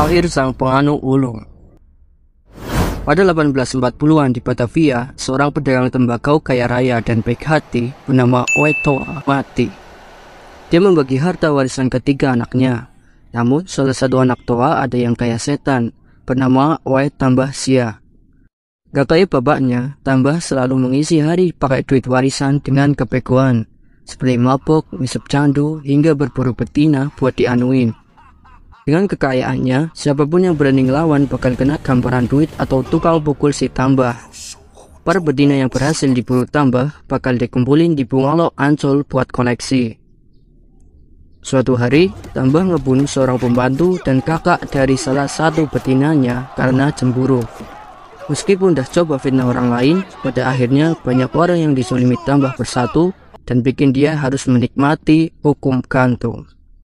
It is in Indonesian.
al sang penganut ulung. Pada 1840-an di Batavia, seorang pedagang tembakau kaya raya dan baik hati bernama Oetoa mati. Dia membagi harta warisan ketiga anaknya. Namun, salah satu anak Toa ada yang kaya setan, bernama Oe Tambah Sia. Gak kayak bapaknya, Tambah selalu mengisi hari pakai duit warisan dengan kepekuan, seperti mabok, misep candu, hingga berburu betina buat dianuin. Dengan kekayaannya, siapapun yang berani ngelawan bakal kena gambaran duit atau tukal pukul si tambah. Para betina yang berhasil diburu tambah bakal dikumpulin di bungalow Ancol buat koleksi. Suatu hari, Tambah ngebunuh seorang pembantu dan kakak dari salah satu betinanya karena cemburu. Meskipun dah coba fitnah orang lain, pada akhirnya banyak orang yang disulimi Tambah bersatu dan bikin dia harus menikmati hukum gantung.